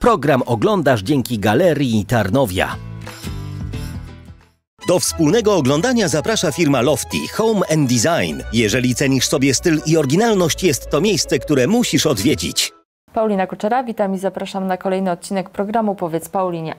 Program oglądasz dzięki Galerii Tarnowia. Do wspólnego oglądania zaprasza firma Lofty Home and Design. Jeżeli cenisz sobie styl i oryginalność, jest to miejsce, które musisz odwiedzić. Paulina Kuczera, witam i zapraszam na kolejny odcinek programu Powiedz Paulinie.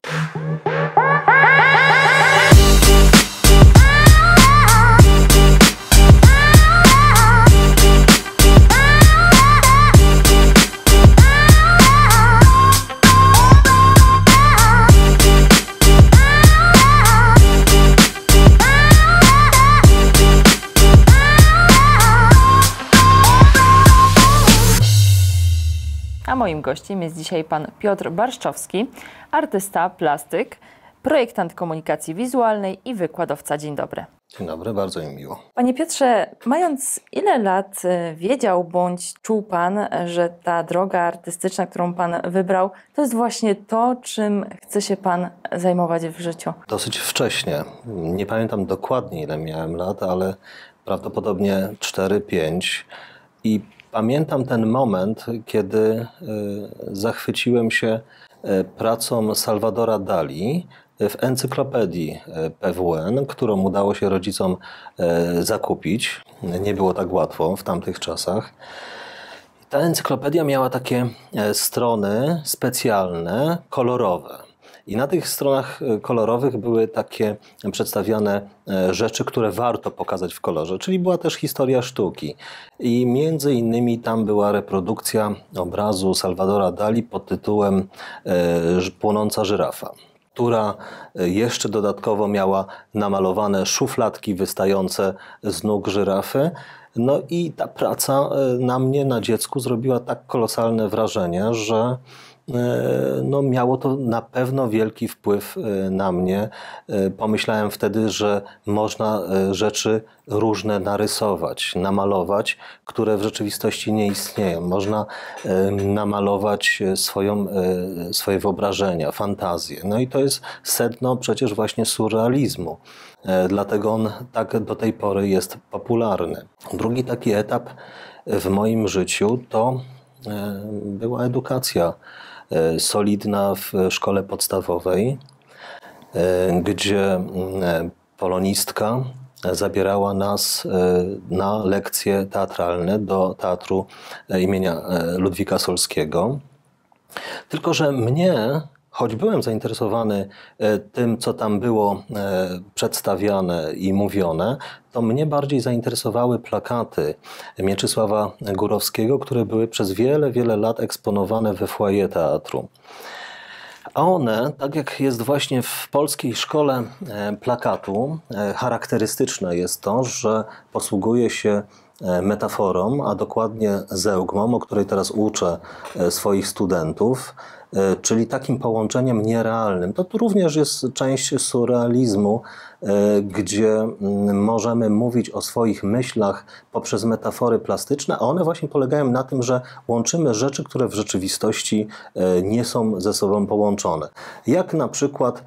moim gościem jest dzisiaj pan Piotr Barszczowski, artysta, plastyk, projektant komunikacji wizualnej i wykładowca. Dzień dobry. Dzień dobry, bardzo mi miło. Panie Piotrze, mając ile lat y, wiedział bądź czuł Pan, że ta droga artystyczna, którą Pan wybrał, to jest właśnie to, czym chce się Pan zajmować w życiu? Dosyć wcześnie. Nie pamiętam dokładnie ile miałem lat, ale prawdopodobnie 4-5 i Pamiętam ten moment, kiedy y, zachwyciłem się y, pracą Salvadora Dali y, w encyklopedii PWN, którą udało się rodzicom zakupić. Nie było tak łatwo w tamtych czasach. Ta encyklopedia miała takie strony specjalne, kolorowe. I na tych stronach e, kolorowych były takie przedstawiane e, rzeczy, które warto pokazać w kolorze, czyli była też historia sztuki. I między innymi tam była reprodukcja obrazu Salwadora Dali pod tytułem e, Płonąca żyrafa która jeszcze dodatkowo miała namalowane szufladki wystające z nóg żyrafy. No i ta praca na mnie, na dziecku zrobiła tak kolosalne wrażenie, że E, no miało to na pewno wielki wpływ e, na mnie. E, pomyślałem wtedy, że można rzeczy różne narysować, namalować, które w rzeczywistości nie istnieją. Można namalować swoją, swoje wyobrażenia, fantazje. No i to jest sedno przecież właśnie surrealizmu. Dlatego on tak do tej pory jest popularny. Drugi taki etap w moim życiu to była edukacja E, solidna w szkole podstawowej, e, gdzie mm, e, polonistka zabierała nas na lekcje teatralne do teatru imienia Ludwika Solskiego. Tylko, że mnie choć byłem zainteresowany e, tym, co tam było e, przedstawiane i mówione, to mnie bardziej zainteresowały plakaty Mieczysława Górowskiego, które były przez wiele, wiele lat eksponowane we foyer teatru. A one, tak jak jest właśnie w polskiej szkole e, plakatu, charakterystyczne jest to, że posługuje się E, metaforą, a dokładnie zeugmą, o której teraz uczę e, swoich studentów, e, czyli takim połączeniem nierealnym. To również jest część surrealizmu, gdzie mm, możemy mówić o swoich myślach poprzez metafory plastyczne, a one właśnie polegają na tym, że łączymy rzeczy, które w rzeczywistości nie są ze sobą połączone. Jak na przykład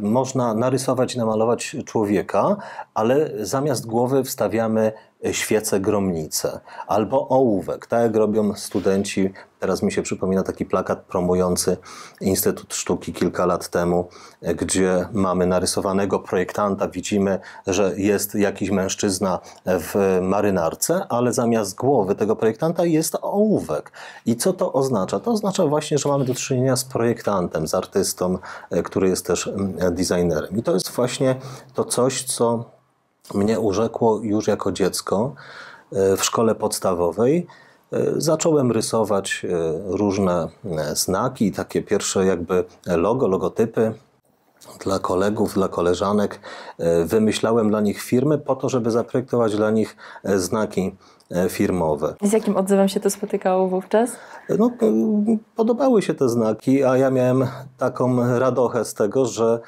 można narysować, namalować człowieka, ale zamiast głowy wstawiamy świece, gromnice, albo ołówek, tak jak robią studenci. Teraz mi się przypomina taki plakat promujący Instytut Sztuki kilka lat temu, gdzie mamy narysowanego projektanta, widzimy, że jest jakiś mężczyzna w marynarce, ale zamiast głowy tego projektanta jest ołówek. I co to oznacza? To oznacza właśnie, że mamy do czynienia z projektantem, z artystą, e, który jest też mm, designerem. I to jest właśnie to coś, co mnie urzekło już jako dziecko e, w szkole podstawowej. E, zacząłem rysować e, różne znaki, takie pierwsze jakby logo, logotypy dla kolegów, dla koleżanek. Wymyślałem dla nich firmy po to, żeby zaprojektować dla nich znaki E, firmowe. Z jakim odzewem się to spotykało wówczas? No, podobały się te znaki, a ja miałem taką radochę z tego, że,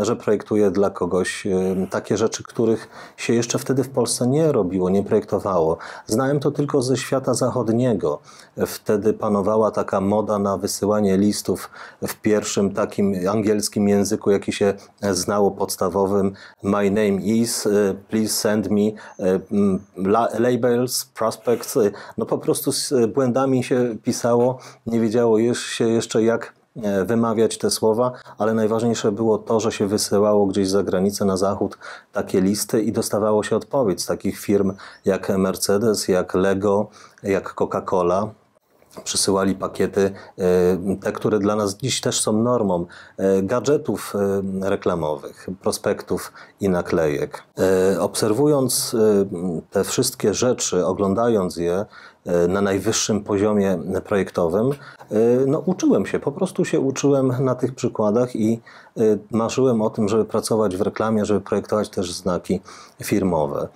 e, że projektuję dla kogoś e, takie rzeczy, których się jeszcze wtedy w Polsce nie robiło, nie projektowało. Znałem to tylko ze świata zachodniego. Wtedy panowała taka moda na wysyłanie listów w pierwszym takim angielskim języku, jaki się znało podstawowym. My name is, please send me label Bales, Prospects, y, no po prostu z y, błędami się pisało, nie wiedziało się jeszcze jak e, wymawiać te słowa, ale najważniejsze było to, że się wysyłało gdzieś za granicę, na zachód takie listy i dostawało się odpowiedź z takich firm jak Mercedes, jak Lego, jak Coca-Cola, przysyłali pakiety, y, te, które dla nas dziś też są normą, y, gadżetów y, reklamowych, prospektów i naklejek. Obserwując te wszystkie rzeczy, oglądając je na najwyższym poziomie projektowym, no uczyłem się, po prostu się uczyłem na tych przykładach i marzyłem o tym, żeby pracować w reklamie, żeby projektować też znaki firmowe.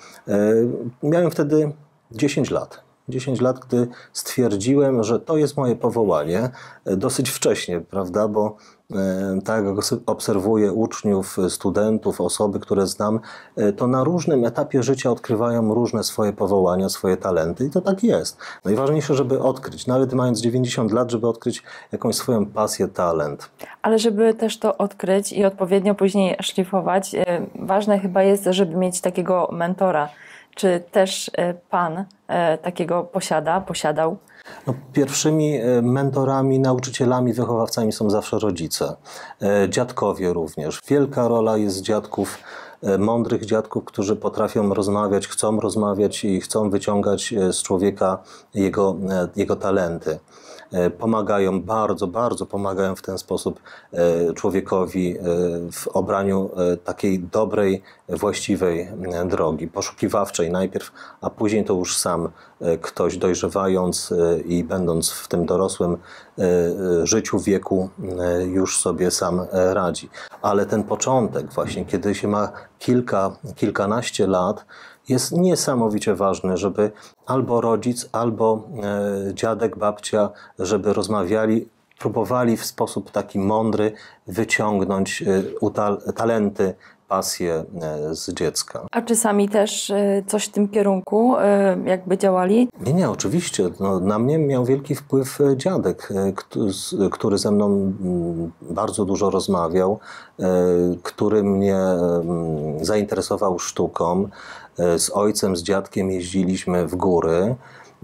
Miałem wtedy 10 lat. 10 lat, gdy stwierdziłem, że to jest moje powołanie e, dosyć wcześnie, prawda? Bo e, tak jak obserwuję uczniów, studentów, osoby, które znam, e, to na różnym etapie życia odkrywają różne swoje powołania, swoje talenty i to tak jest. Najważniejsze, żeby odkryć, nawet mając 90 lat, żeby odkryć jakąś swoją pasję, talent. Ale żeby też to odkryć i odpowiednio później szlifować, ważne chyba jest, żeby mieć takiego mentora, czy też e, Pan e, takiego posiada, posiadał? No, pierwszymi e, mentorami, nauczycielami, wychowawcami są zawsze rodzice, dziadkowie również. Wielka rola jest dziadków mądrych dziadków, którzy potrafią rozmawiać, chcą rozmawiać i chcą wyciągać z człowieka jego, jego talenty. E, pomagają, bardzo, bardzo pomagają w ten sposób e, człowiekowi e, w obraniu takiej dobrej, właściwej drogi, poszukiwawczej najpierw, a później to już sam ktoś dojrzewając i będąc w tym dorosłym życiu, wieku, już sobie sam radzi. Ale ten początek, właśnie kiedy się ma kilka, kilkanaście lat, jest niesamowicie ważny, żeby albo rodzic, albo e, dziadek, babcia, żeby rozmawiali, próbowali w sposób taki mądry wyciągnąć e, talenty, pasje e, z dziecka. A czy sami też coś w tym kierunku jakby działali? Nie, nie, oczywiście. No, na mnie miał wielki wpływ dziadek, który ze mną mm, bardzo dużo rozmawiał, który mnie mm, zainteresował sztuką. E, z ojcem, z dziadkiem jeździliśmy w góry.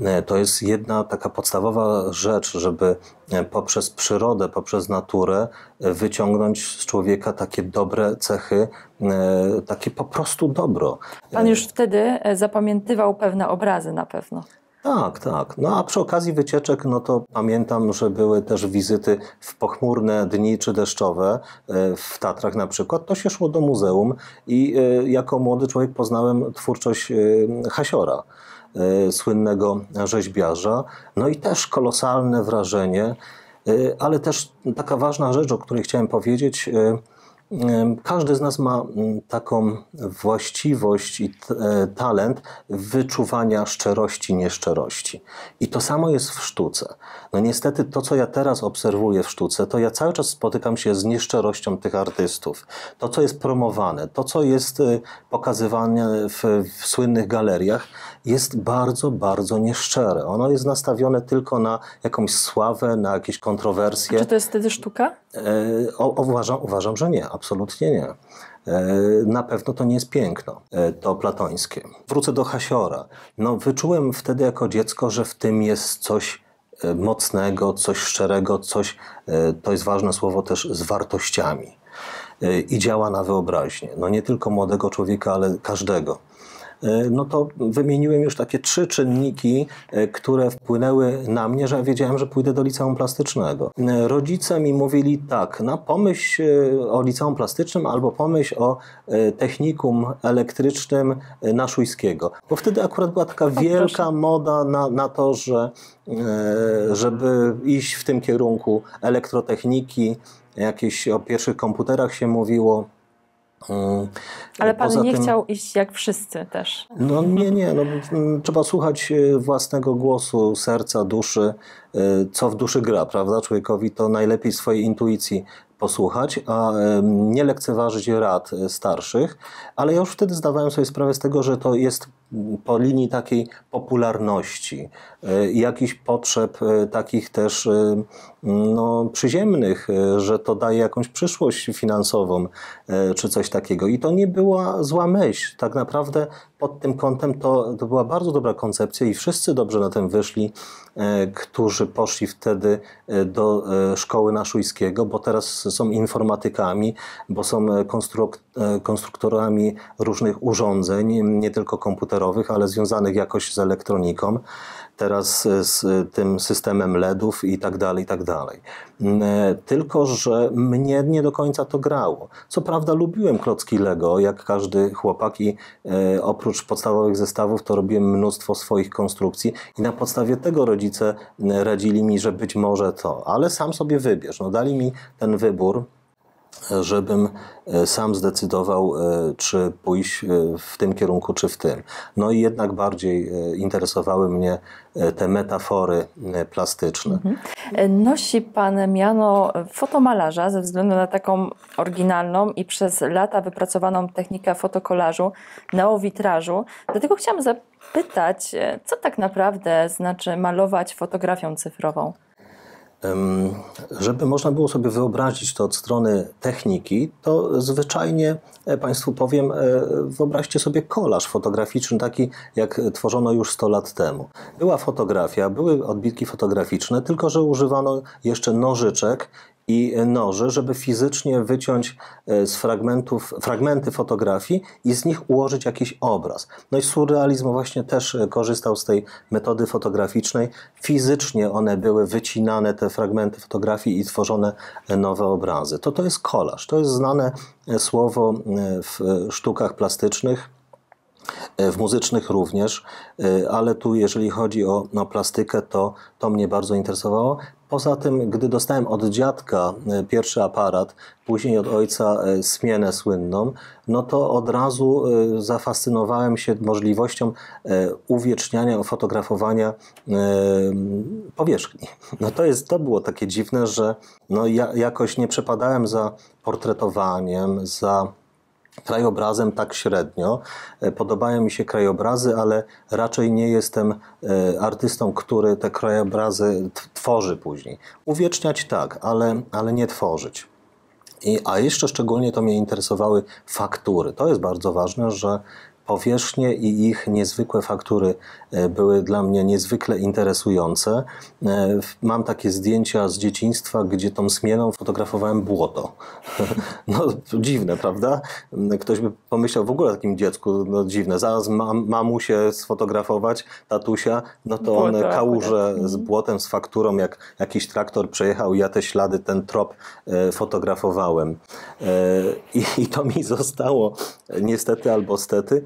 E, to jest jedna taka podstawowa rzecz, żeby e, poprzez przyrodę, poprzez naturę wyciągnąć z człowieka takie dobre cechy, takie po prostu dobro. Pan już wtedy zapamiętywał pewne obrazy na pewno. Tak, tak. No a przy okazji wycieczek, no to pamiętam, że były też wizyty w pochmurne dni czy deszczowe e, w Tatrach na przykład. To się szło do muzeum i e, jako młody człowiek poznałem twórczość e, Hasiora słynnego rzeźbiarza. No i też kolosalne wrażenie, ale też taka ważna rzecz, o której chciałem powiedzieć, każdy z nas ma mm, taką właściwość i e, talent wyczuwania szczerości, nieszczerości. I to samo jest w sztuce. No niestety to, co ja teraz obserwuję w sztuce, to ja cały czas spotykam się z nieszczerością tych artystów. To, co jest promowane, to, co jest y, pokazywane w, w słynnych galeriach, jest bardzo, bardzo nieszczere. Ono jest nastawione tylko na jakąś sławę, na jakieś kontrowersje. Czy to jest wtedy sztuka? E, o, uważam, uważam, że nie, absolutnie nie. E, na pewno to nie jest piękno, e, to platońskie. Wrócę do Hasiora. No, wyczułem wtedy jako dziecko, że w tym jest coś mocnego, coś szczerego, coś, to jest ważne słowo też, z wartościami. I działa na wyobraźnię. No nie tylko młodego człowieka, ale każdego. E, no to wymieniłem już takie trzy czynniki, e, które wpłynęły na mnie, że wiedziałem, że pójdę do liceum plastycznego. E, rodzice mi mówili tak, na no pomyśl o liceum plastycznym albo pomyśl o technikum elektrycznym na Szujskiego. Bo wtedy akurat była taka wielka moda na, na to, że żeby iść w tym kierunku elektrotechniki, jakieś o pierwszych komputerach się mówiło. E, ale pan Poza nie tym, chciał iść jak wszyscy też. No nie, nie. No, mm, trzeba słuchać e, własnego głosu, serca, duszy, e, co w duszy gra, prawda? Człowiekowi to najlepiej swojej intuicji posłuchać, a nie lekceważyć rad starszych, ale ja już wtedy zdawałem sobie sprawę z tego, że to jest po linii takiej popularności, y, jakichś potrzeb y, takich też y, no, przyziemnych, że to daje jakąś przyszłość finansową czy coś takiego. I to nie była zła myśl. Tak naprawdę pod tym kątem to, to była bardzo dobra koncepcja i wszyscy dobrze na tym wyszli, którzy poszli wtedy do szkoły Naszujskiego, bo teraz są informatykami, bo są konstruktorami E, konstruktorami różnych urządzeń, nie tylko komputerowych, ale związanych jakoś z elektroniką, teraz z tym systemem LEDów i tak dalej, i tak dalej. Mm, e, tylko, że mnie nie do końca to grało. Co prawda lubiłem klocki Lego, jak każdy chłopak i e, oprócz podstawowych zestawów to robiłem mnóstwo swoich konstrukcji i na podstawie tego rodzice mm, radzili mi, że być może to, ale sam sobie wybierz. No dali mi ten wybór, żebym e, sam zdecydował, e, czy pójść e, w tym kierunku, czy w tym. No i jednak bardziej interesowały mnie te metafory plastyczne. Mhm. Nosi Pan miano fotomalarza ze względu na taką oryginalną i przez lata wypracowaną technikę fotokolażu, neowitrażu. Dlatego chciałam zapytać, co tak naprawdę znaczy malować fotografią cyfrową? Żeby można było sobie wyobrazić to od strony techniki, to zwyczajnie e, Państwu powiem, e, wyobraźcie sobie kolaż fotograficzny, taki jak tworzono już 100 lat temu. Była fotografia, były odbitki fotograficzne, tylko że używano jeszcze nożyczek i noże, żeby fizycznie wyciąć e, z fragmentów, fragmenty fotografii i z nich ułożyć jakiś obraz. No i surrealizm właśnie też e, korzystał z tej metody fotograficznej. Fizycznie one były wycinane, te fragmenty fotografii i tworzone e, nowe obrazy. To to jest kolaż, to jest znane słowo w sztukach plastycznych w muzycznych również, ale tu jeżeli chodzi o, o plastykę, to, to mnie bardzo interesowało. Poza tym, gdy dostałem od dziadka e, pierwszy aparat, później od ojca smienę e, słynną, no to od razu e, zafascynowałem się możliwością uwieczniania, fotografowania powierzchni. No to, jest, to było takie dziwne, że no ja, jakoś nie przepadałem za portretowaniem, za krajobrazem tak średnio. E, podobają mi się krajobrazy, ale raczej nie jestem e, artystą, który te krajobrazy tworzy później. Uwieczniać tak, ale, ale nie tworzyć. I, a jeszcze szczególnie to mnie interesowały faktury. To jest bardzo ważne, że powierzchnie i ich niezwykłe faktury e, były dla mnie niezwykle interesujące. E, mam takie zdjęcia z dzieciństwa, gdzie tą smieną fotografowałem błoto. No dziwne, prawda? Mm, ktoś by pomyślał w ogóle o takim dziecku, no dziwne, zaraz mam, mamusię sfotografować, tatusia, no to one kałuże tak. z błotem, z fakturą, jak jakiś traktor przejechał, ja te ślady, ten trop e, fotografowałem. i to mi zostało niestety albo stety,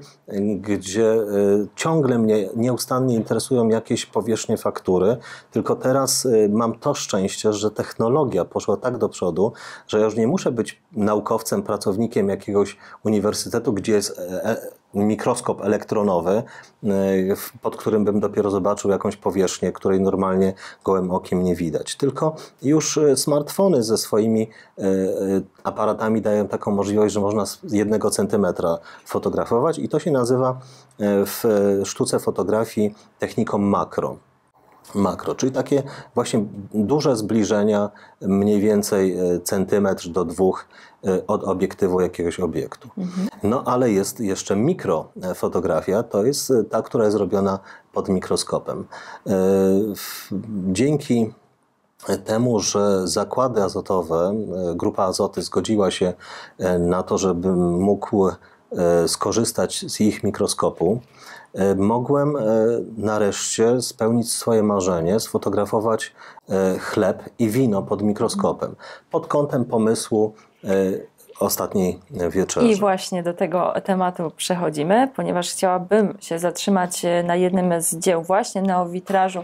gdzie y, ciągle mnie nieustannie interesują jakieś powierzchnie faktury, tylko teraz y, mam to szczęście, że technologia poszła tak do przodu, że ja już nie muszę być naukowcem, pracownikiem jakiegoś uniwersytetu, gdzie jest e, e, mikroskop elektronowy, y, pod którym bym dopiero zobaczył jakąś powierzchnię, której normalnie gołym okiem nie widać. Tylko już y, smartfony ze swoimi y, aparatami dają taką możliwość, że można z jednego centymetra fotografować i to się nazywa w sztuce fotografii techniką makro makro, czyli takie właśnie duże zbliżenia, mniej więcej centymetr do dwóch Y, od obiektywu jakiegoś obiektu. Mhm. No ale jest jeszcze mikrofotografia, to jest y, ta, która jest robiona pod mikroskopem. Y, dzięki temu, że zakłady azotowe, grupa azoty zgodziła się na to, żebym mógł skorzystać z ich mikroskopu, E, mogłem e, nareszcie spełnić swoje marzenie, sfotografować e, chleb i wino pod mikroskopem, pod kątem pomysłu ostatniej wieczerzy. I właśnie do tego tematu przechodzimy, ponieważ chciałabym się zatrzymać na jednym z dzieł właśnie na witrażu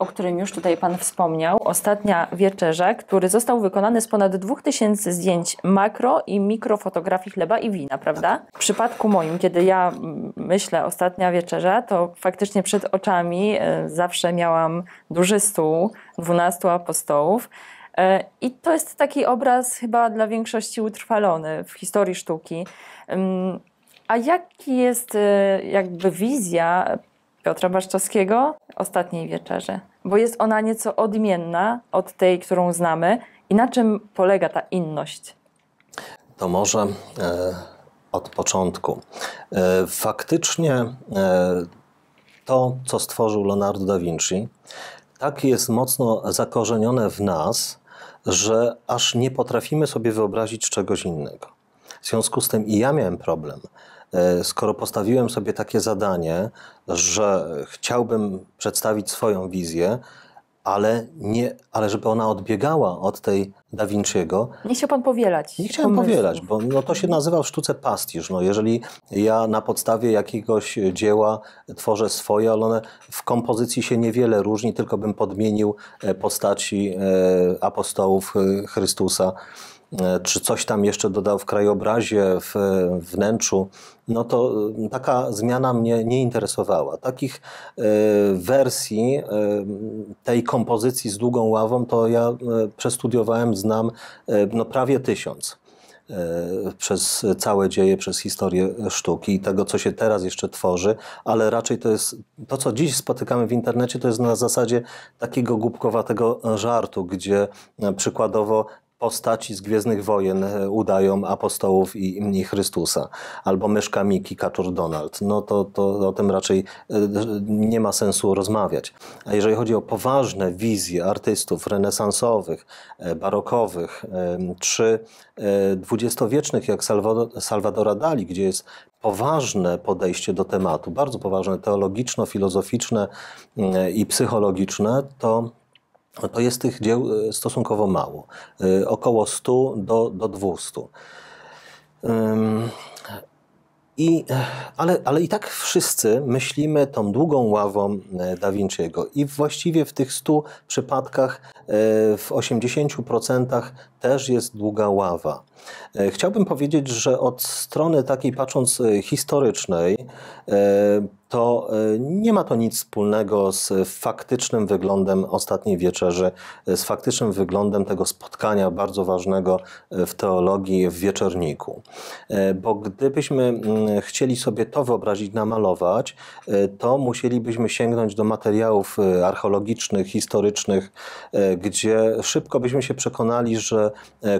o którym już tutaj Pan wspomniał, Ostatnia Wieczerza, który został wykonany z ponad 2000 zdjęć makro i mikrofotografii chleba i wina, prawda? W przypadku moim, kiedy ja mm, myślę Ostatnia Wieczerza, to faktycznie przed oczami e, zawsze miałam duży stół, 12 apostołów. E, I to jest taki obraz chyba dla większości utrwalony w historii sztuki. A jaki jest e, jakby wizja Piotra Baszczowskiego ostatniej wieczerzy? bo jest ona nieco odmienna od tej, którą znamy. I na czym polega ta inność? To może e, od początku. E, faktycznie e, to, co stworzył Leonardo da Vinci, tak jest mocno zakorzenione w nas, że aż nie potrafimy sobie wyobrazić czegoś innego. W związku z tym i ja miałem problem E, skoro postawiłem sobie takie zadanie, że chciałbym przedstawić swoją wizję, ale, nie, ale żeby ona odbiegała od tej Da Vinci'ego. Nie chciał pan powielać. Nie chciałem powielać, bo no, to się nazywa w sztuce pastisz. No, jeżeli ja na podstawie jakiegoś dzieła tworzę swoje, ale one w kompozycji się niewiele różni, tylko bym podmienił e, postaci e, apostołów Chrystusa E, czy coś tam jeszcze dodał w krajobrazie, w wnętrzu, no to e, taka zmiana mnie nie interesowała. Takich e, wersji tej kompozycji z długą ławą to ja przestudiowałem, znam no prawie tysiąc przez całe dzieje, przez historię sztuki i tego, co się teraz jeszcze tworzy, ale raczej to jest to, co dziś spotykamy w internecie, to jest na zasadzie takiego głupkowatego żartu, gdzie przykładowo postaci z Gwiezdnych Wojen e, udają apostołów i mni Chrystusa, albo myszka Miki, kaczor Donald. No to, to o tym raczej e, nie ma sensu rozmawiać. A jeżeli chodzi o poważne wizje artystów renesansowych, e, barokowych, czy dwudziestowiecznych jak Salvadora Dali, gdzie jest poważne podejście do tematu, bardzo poważne, teologiczno-filozoficzne i psychologiczne, to no to jest tych dzieł y, stosunkowo mało, y, około 100 do, do 200. I, ale, ale i tak wszyscy myślimy tą długą ławą y, Da Vinci'ego i właściwie w tych 100 przypadkach w 80% też jest długa ława. Chciałbym powiedzieć, że od strony takiej patrząc historycznej to y, nie ma to nic wspólnego z faktycznym wyglądem ostatniej wieczerzy, y, z faktycznym wyglądem tego spotkania bardzo ważnego y, w teologii w wieczorniku. Bo gdybyśmy mm, chcieli sobie to wyobrazić, namalować, to musielibyśmy sięgnąć do materiałów archeologicznych, historycznych, gdzie szybko byśmy się przekonali, że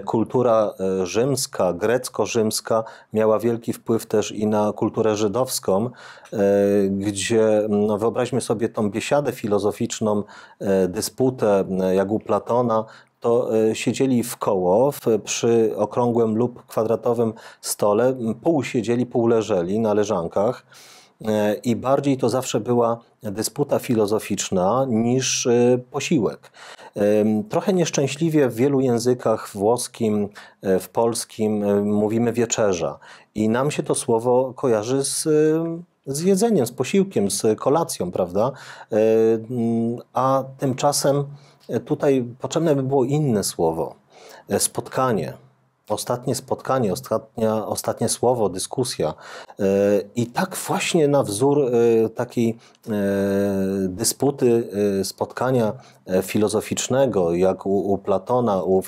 kultura rzymska, grecko-rzymska miała wielki wpływ też i na kulturę żydowską gdzie no, wyobraźmy sobie tą biesiadę filozoficzną, e, dysputę e, jak u Platona, to e, siedzieli w koło przy okrągłym lub kwadratowym stole, pół siedzieli, pół leżeli na leżankach i bardziej to zawsze była dysputa filozoficzna niż posiłek. Trochę nieszczęśliwie w wielu językach włoskim, w polskim mówimy wieczerza i nam się to słowo kojarzy z z jedzeniem, z posiłkiem, z kolacją, prawda? E, a tymczasem e, tutaj potrzebne by było inne słowo e, spotkanie. Ostatnie spotkanie, ostatnia, ostatnie słowo, dyskusja. I tak właśnie na wzór takiej dysputy, spotkania filozoficznego, jak u, u Platona, u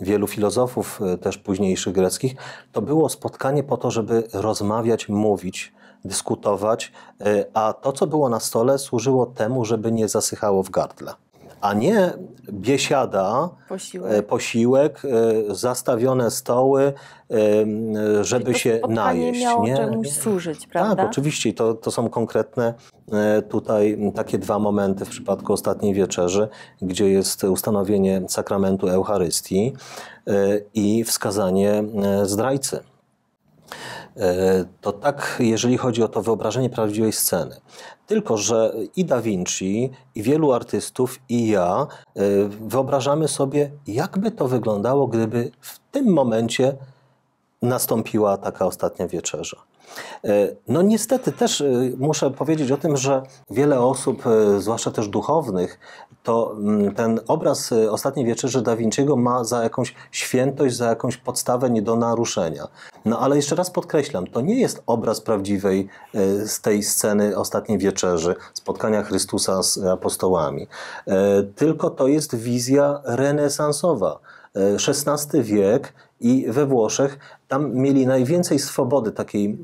wielu filozofów też późniejszych greckich, to było spotkanie po to, żeby rozmawiać, mówić, dyskutować, y, a to, co było na stole, służyło temu, żeby nie zasychało w gardle. A nie biesiada, posiłek, y, posiłek y, zastawione stoły, żeby to się najeść. Miało nie czemuś służyć, tak, prawda? Tak, oczywiście. To, to są konkretne tutaj takie dwa momenty w przypadku ostatniej wieczerzy, gdzie jest ustanowienie sakramentu Eucharystii i wskazanie zdrajcy. E, to tak, jeżeli chodzi o to wyobrażenie prawdziwej sceny. Tylko, że i Da Vinci, i wielu artystów, i ja e, wyobrażamy sobie, jakby to wyglądało, gdyby w tym momencie nastąpiła taka ostatnia wieczerza. E, no niestety też e, muszę powiedzieć o tym, że wiele osób, e, zwłaszcza też duchownych, to mm, ten obraz Ostatniej Wieczerzy Da Vinci'ego ma za jakąś świętość, za jakąś podstawę nie do naruszenia. No ale jeszcze raz podkreślam, to nie jest obraz prawdziwej z tej sceny Ostatniej Wieczerzy, spotkania Chrystusa z apostołami, tylko to jest wizja renesansowa. XVI wiek, i we Włoszech tam mieli najwięcej swobody takiej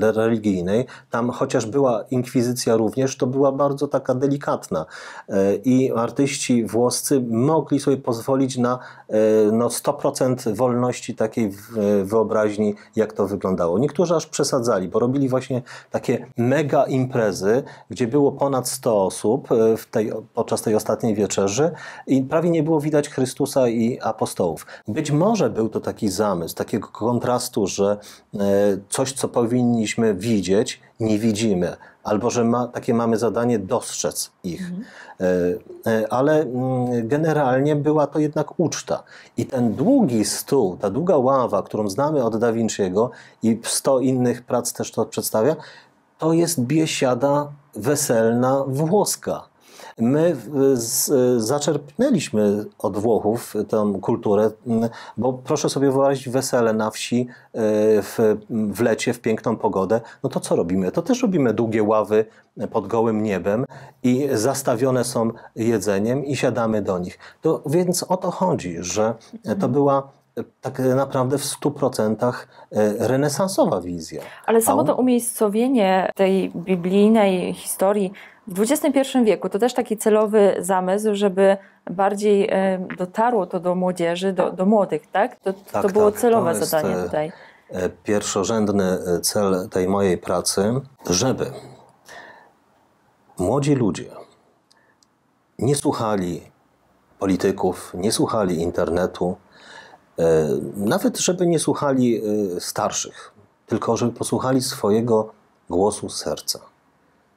e, religijnej. Tam chociaż była inkwizycja również, to była bardzo taka delikatna e, i artyści włoscy mogli sobie pozwolić na e, no, 100% wolności takiej wyobraźni, jak to wyglądało. Niektórzy aż przesadzali, bo robili właśnie takie mega imprezy, gdzie było ponad 100 osób w tej, podczas tej ostatniej wieczerzy i prawie nie było widać Chrystusa i apostołów. Być może był to taki zamysł, takiego kontrastu, że e, coś, co powinniśmy widzieć, nie widzimy, albo że ma, takie mamy zadanie dostrzec ich. Mhm. E, e, ale mm, generalnie była to jednak uczta. I ten długi stół, ta długa ława, którą znamy od Da Vinci'ego i 100 innych prac też to przedstawia, to jest biesiada weselna włoska My e, z, e, zaczerpnęliśmy od Włochów tę kulturę, bo proszę sobie wyobrazić wesele na wsi e, w, w lecie, w piękną pogodę. No to co robimy? To też robimy długie ławy pod gołym niebem i zastawione są jedzeniem i siadamy do nich. To, więc o to chodzi, że to mhm. była tak naprawdę w 100% renesansowa wizja. Ale samo to umiejscowienie tej biblijnej historii w XXI wieku to też taki celowy zamysł, żeby bardziej e, dotarło to do młodzieży, do, do młodych, tak? To, tak, tak, to było tak, celowe to zadanie e, tutaj. E, pierwszorzędny cel tej mojej pracy, żeby młodzi ludzie nie słuchali polityków, nie słuchali internetu, nawet żeby nie słuchali starszych, tylko żeby posłuchali swojego głosu serca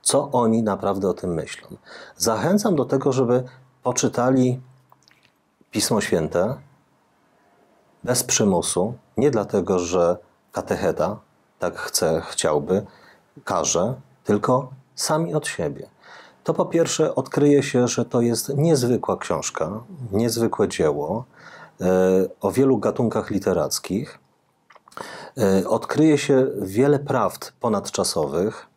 co oni naprawdę o tym myślą. Zachęcam do tego, żeby poczytali Pismo Święte bez przymusu, nie dlatego, że katecheta tak chce, chciałby, każe, tylko sami od siebie. To po pierwsze odkryje się, że to jest niezwykła książka, niezwykłe dzieło e, o wielu gatunkach literackich. E, odkryje się wiele prawd ponadczasowych,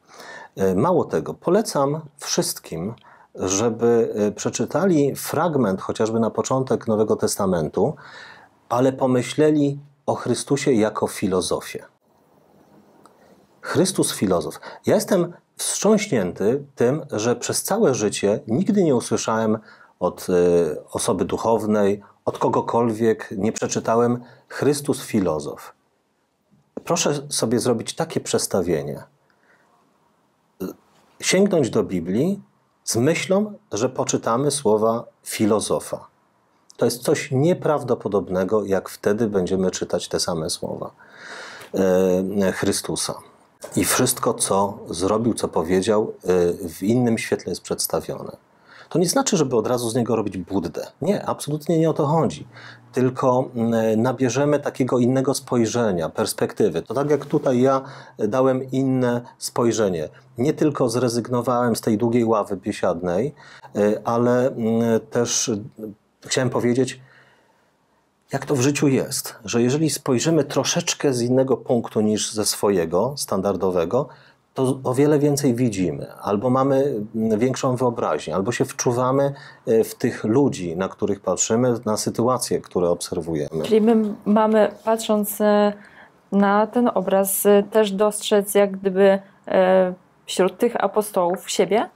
E, mało tego, polecam wszystkim, żeby e, przeczytali fragment chociażby na początek Nowego Testamentu, ale pomyśleli o Chrystusie jako filozofie. Chrystus filozof. Ja jestem wstrząśnięty tym, że przez całe życie nigdy nie usłyszałem od e, osoby duchownej, od kogokolwiek, nie przeczytałem Chrystus filozof. Proszę sobie zrobić takie przestawienie sięgnąć do Biblii z myślą, że poczytamy słowa filozofa. To jest coś nieprawdopodobnego, jak wtedy będziemy czytać te same słowa e, Chrystusa. I wszystko, co zrobił, co powiedział, e, w innym świetle jest przedstawione. To nie znaczy, żeby od razu z niego robić Buddę. Nie, absolutnie nie o to chodzi. Tylko mm, e, nabierzemy takiego innego spojrzenia, perspektywy. To tak jak tutaj ja e, dałem inne spojrzenie. Nie tylko zrezygnowałem z tej długiej ławy biesiadnej, e, ale mm, też chciałem powiedzieć, jak to w życiu jest, że jeżeli spojrzymy troszeczkę z innego punktu niż ze swojego standardowego, to o wiele więcej widzimy, albo mamy większą wyobraźnię, albo się wczuwamy e, w tych ludzi, na których patrzymy, na sytuacje, które obserwujemy. Czyli my mamy, patrząc e, na ten obraz, e, też dostrzec jak gdyby wśród tych apostołów siebie?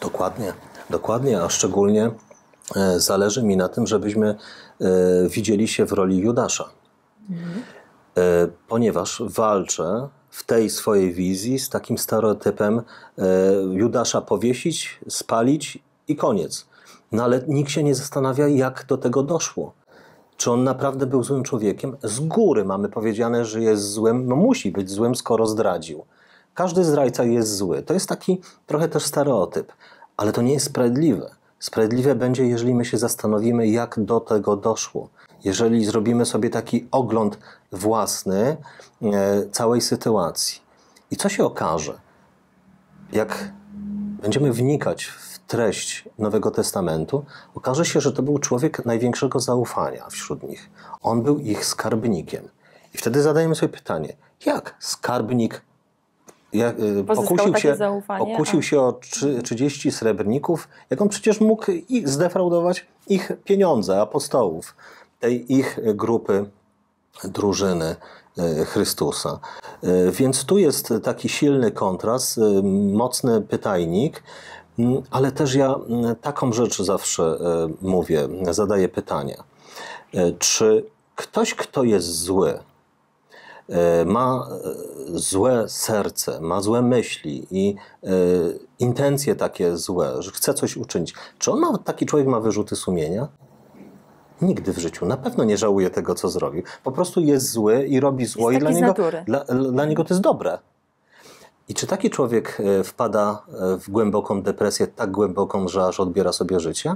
Dokładnie, dokładnie, a szczególnie zależy mi na tym, żebyśmy widzieli się w roli Judasza. Mhm. Ponieważ walczę w tej swojej wizji z takim stereotypem e, Judasza powiesić, spalić i koniec. No ale nikt się nie zastanawia, jak do tego doszło. Czy on naprawdę był złym człowiekiem? Z góry mamy powiedziane, że jest złym. No musi być złym, skoro zdradził. Każdy zdrajca jest zły. To jest taki trochę też stereotyp, ale to nie jest sprawiedliwe. Sprawiedliwe będzie, jeżeli my się zastanowimy, jak do tego doszło jeżeli zrobimy sobie taki ogląd własny e, całej sytuacji. I co się okaże? Jak będziemy wnikać w treść Nowego Testamentu, okaże się, że to był człowiek największego zaufania wśród nich. On był ich skarbnikiem. I wtedy zadajemy sobie pytanie, jak skarbnik jak, e, pokusił, się, zaufanie, pokusił się o 30 srebrników, jak on przecież mógł ich zdefraudować ich pieniądze, apostołów tej ich grupy drużyny e, Chrystusa. E, więc tu jest taki silny kontrast, e, mocny pytajnik, ale też ja taką rzecz zawsze mówię, zadaję pytania. Czy ktoś, kto jest zły, ma złe serce, ma złe myśli i intencje takie złe, że chce coś uczynić, czy on ma, taki człowiek ma wyrzuty sumienia? Nigdy w życiu. Na pewno nie żałuje tego, co zrobił. Po prostu jest zły i robi zło jest i dla niego, dla, dla niego to jest dobre. I czy taki człowiek e, wpada e, w głęboką depresję, tak głęboką, że aż odbiera sobie życie?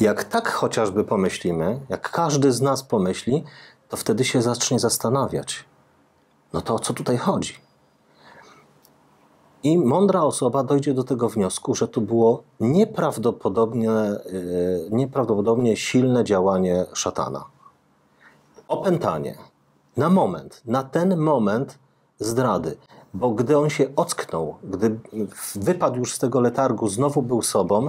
Jak tak chociażby pomyślimy, jak każdy z nas pomyśli, to wtedy się zacznie zastanawiać. No to o co tutaj chodzi? I mądra osoba dojdzie do tego wniosku, że to było nieprawdopodobnie, y, nieprawdopodobnie silne działanie szatana. Opętanie. Na moment, na ten moment zdrady. Bo gdy on się ocknął, gdy wypadł już z tego letargu, znowu był sobą,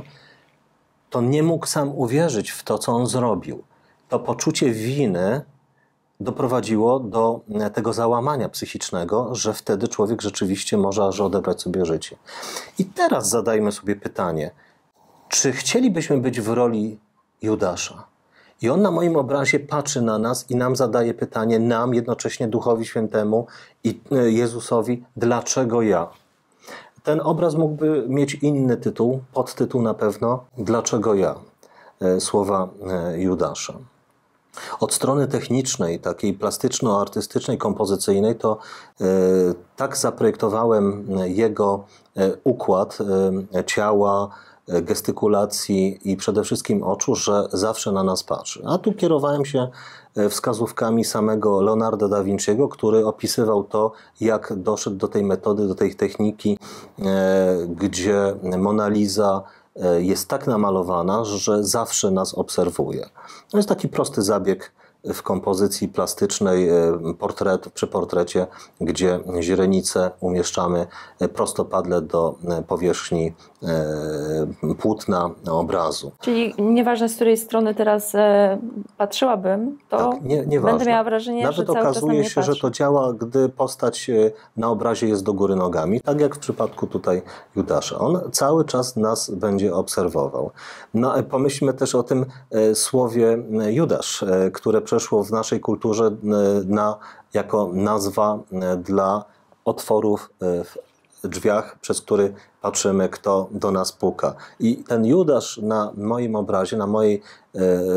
to nie mógł sam uwierzyć w to, co on zrobił. To poczucie winy doprowadziło do e, tego załamania psychicznego, że wtedy człowiek rzeczywiście może aż odebrać sobie życie. I teraz zadajmy sobie pytanie, czy chcielibyśmy być w roli Judasza? I on na moim obrazie patrzy na nas i nam zadaje pytanie, nam jednocześnie Duchowi Świętemu i e, Jezusowi, dlaczego ja? Ten obraz mógłby mieć inny tytuł, podtytuł na pewno, dlaczego ja? E, słowa Judasza. Od strony technicznej, takiej plastyczno-artystycznej, kompozycyjnej, to e, tak zaprojektowałem jego e, układ e, ciała, gestykulacji i przede wszystkim oczu, że zawsze na nas patrzy. A tu kierowałem się wskazówkami samego Leonardo da Vinci'ego, który opisywał to, jak doszedł do tej metody, do tej techniki, gdzie Mona Lisa E, jest tak namalowana, że zawsze nas obserwuje. To jest taki prosty zabieg w kompozycji plastycznej e, portret, przy portrecie, gdzie źrenice umieszczamy e, prostopadle do e, powierzchni płótna obrazu. Czyli nieważne z której strony teraz patrzyłabym, to tak, nie, będę miała wrażenie, Nawet że cały okazuje czas się, że to działa, gdy postać na obrazie jest do góry nogami, tak jak w przypadku tutaj Judasza. On cały czas nas będzie obserwował. No, pomyślmy też o tym słowie Judasz, które przez przeszło w naszej kulturze e, na, jako nazwa e, dla otworów e, w drzwiach, przez który patrzymy, kto do nas puka. I ten Judasz na moim obrazie, na mojej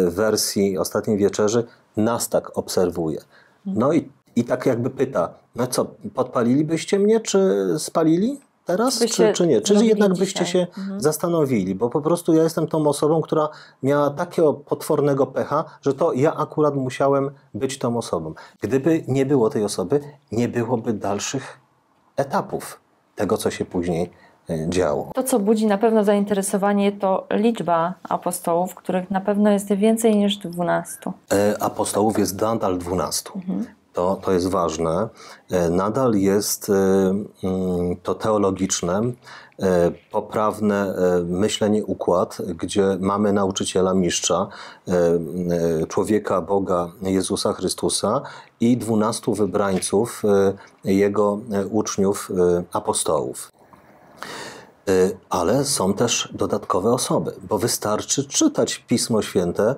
wersji Ostatniej Wieczerzy nas tak obserwuje. No i, i tak jakby pyta, no co, podpalilibyście mnie, czy spalili? teraz, czy, czy, nie? Czy jednak byście dzisiaj. się mhm. zastanowili? Bo po prostu ja jestem tą osobą, która miała takiego potwornego pecha, że to ja akurat musiałem być tą osobą. Gdyby nie było tej osoby, nie byłoby dalszych etapów tego, co się później e, działo. To, co budzi na pewno zainteresowanie, to liczba apostołów, których na pewno jest więcej niż 12. E, apostołów jest nadal 12. Mhm to, to jest ważne, e, nadal jest e, mm, to teologiczne, e, poprawne myślenie, układ, gdzie mamy nauczyciela, mistrza, człowieka, Boga, Jezusa Chrystusa i dwunastu wybrańców, jego uczniów, apostołów. Ale są też dodatkowe osoby, bo wystarczy czytać Pismo Święte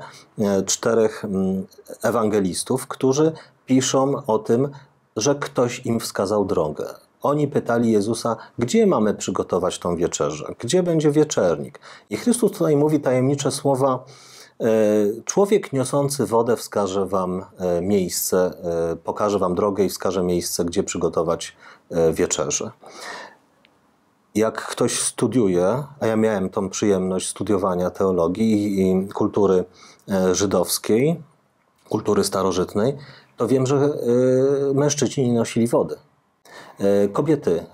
czterech mm, ewangelistów, którzy piszą o tym, że ktoś im wskazał drogę. Oni pytali Jezusa, gdzie mamy przygotować tą wieczerzę, gdzie będzie wieczernik. I Chrystus tutaj mówi tajemnicze słowa: e, Człowiek niosący wodę wskaże wam e, miejsce, e, pokaże wam drogę i wskaże miejsce, gdzie przygotować wieczerzę. Jak ktoś studiuje, a ja miałem tą przyjemność studiowania teologii i kultury żydowskiej, kultury starożytnej, to wiem, że y, mężczyźni nie nosili wody. Y, kobiety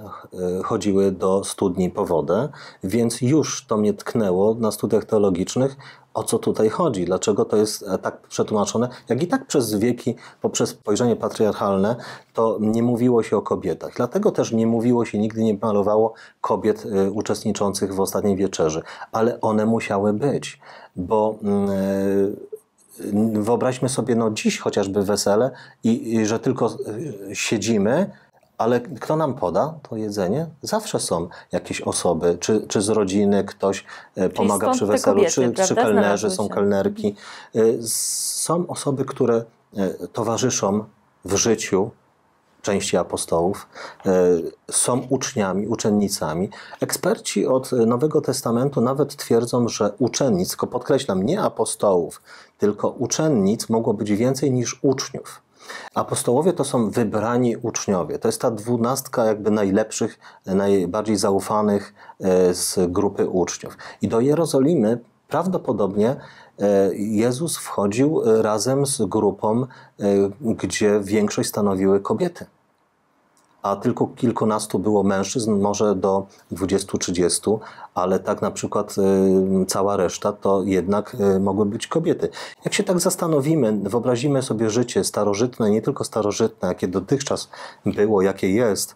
y, chodziły do studni po wodę, więc już to mnie tknęło na studiach teologicznych, o co tutaj chodzi, dlaczego to jest e, tak przetłumaczone. Jak i tak przez wieki, poprzez spojrzenie patriarchalne, to nie mówiło się o kobietach. Dlatego też nie mówiło się, nigdy nie malowało kobiet uczestniczących w ostatniej wieczerzy. Ale one musiały być, bo mm, e, wyobraźmy sobie no dziś chociażby wesele i, i że tylko e, siedzimy, ale kto nam poda to jedzenie? Zawsze są jakieś osoby, czy, czy z rodziny ktoś e, pomaga przy weselu, kobiety, czy, czy kelnerzy, są kelnerki. Mhm. E, są osoby, które towarzyszą w życiu części apostołów, e, są uczniami, uczennicami. Eksperci od Nowego Testamentu nawet twierdzą, że uczennic, tylko podkreślam, nie apostołów, tylko uczennic mogło być więcej niż uczniów. Apostołowie to są wybrani uczniowie. To jest ta dwunastka jakby najlepszych, najbardziej zaufanych e, z grupy uczniów. I do Jerozolimy prawdopodobnie E, Jezus wchodził e, razem z grupą, e, gdzie większość stanowiły kobiety, a tylko kilkunastu było mężczyzn, może do 20-30, ale tak na przykład cała reszta to jednak mogły być kobiety. Jak się tak zastanowimy, wyobrazimy sobie życie starożytne, nie tylko starożytne, jakie dotychczas było, jakie jest,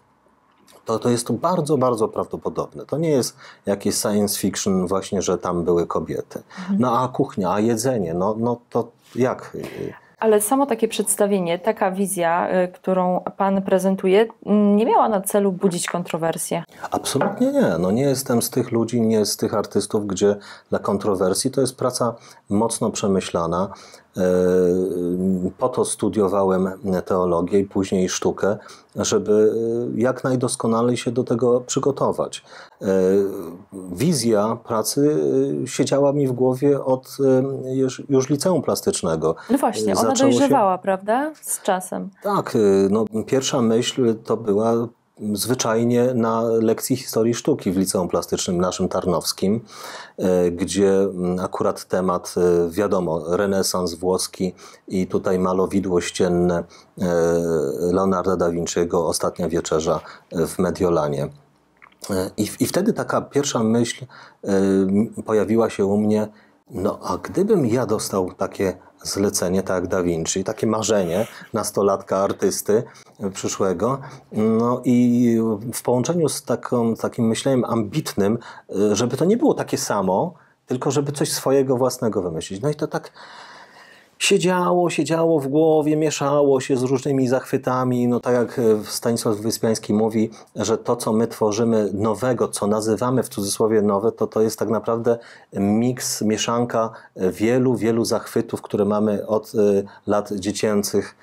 to, to jest to bardzo, bardzo prawdopodobne. To nie jest jakieś science fiction właśnie, że tam były kobiety. Mhm. No a kuchnia, a jedzenie, no, no to jak? Ale samo takie przedstawienie, taka wizja, y, którą Pan prezentuje, mm, nie miała na celu budzić kontrowersji Absolutnie nie. No nie jestem z tych ludzi, nie z tych artystów, gdzie dla kontrowersji to jest praca mocno przemyślana. E, po to studiowałem teologię i później sztukę, żeby e, jak najdoskonalej się do tego przygotować. E, wizja pracy siedziała mi w głowie od już liceum plastycznego. No właśnie, ona dojrzewała, się... prawda? Z czasem. Tak, no, pierwsza myśl to była zwyczajnie na lekcji historii sztuki w Liceum Plastycznym naszym tarnowskim, e, gdzie mm, akurat temat, e, wiadomo, renesans włoski i tutaj malowidło ścienne e, Leonarda da Vinci'ego Ostatnia Wieczerza w Mediolanie. I, I wtedy taka pierwsza myśl pojawiła się u mnie, no a gdybym ja dostał takie zlecenie, tak jak Da Vinci, takie marzenie nastolatka artysty przyszłego, no i w połączeniu z taką, takim myśleniem ambitnym, y, żeby to nie było takie samo, tylko żeby coś swojego własnego wymyślić. No i to tak siedziało, siedziało w głowie, mieszało się z różnymi zachwytami. No tak jak e, Stanisław Wyspiański mówi, że to, co my tworzymy nowego, co nazywamy w cudzysłowie nowe, to to jest tak naprawdę miks, mieszanka e, wielu, wielu zachwytów, które mamy od e, lat dziecięcych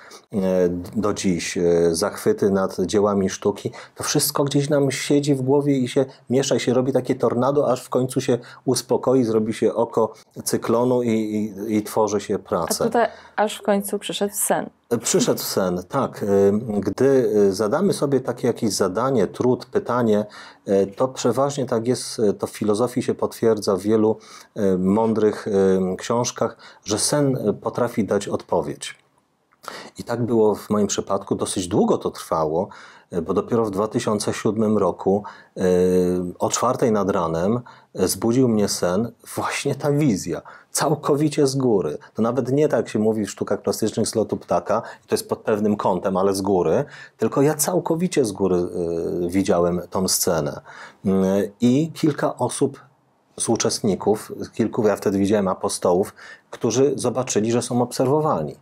do dziś. Zachwyty nad dziełami sztuki. To wszystko gdzieś nam siedzi w głowie i się miesza i się robi takie tornado, aż w końcu się uspokoi, zrobi się oko cyklonu i, i, i tworzy się pracę tutaj aż w końcu przyszedł sen. Przyszedł sen, tak. Y, Gdy y, zadamy sobie takie jakieś zadanie, trud, pytanie, y, to przeważnie tak jest, to w filozofii się potwierdza w wielu mądrych książkach, że sen potrafi dać odpowiedź. I tak było w moim przypadku, dosyć długo to trwało, e, bo dopiero w 2007 roku e, o czwartej nad ranem e, zbudził mnie sen, właśnie ta wizja, całkowicie z góry. To nawet nie tak się mówi w sztukach plastycznych z lotu ptaka, to jest pod pewnym kątem, ale z góry, tylko ja całkowicie z góry widziałem tą scenę. Mm, I kilka osób z uczestników, kilku, ja wtedy widziałem apostołów, którzy zobaczyli, że są obserwowani.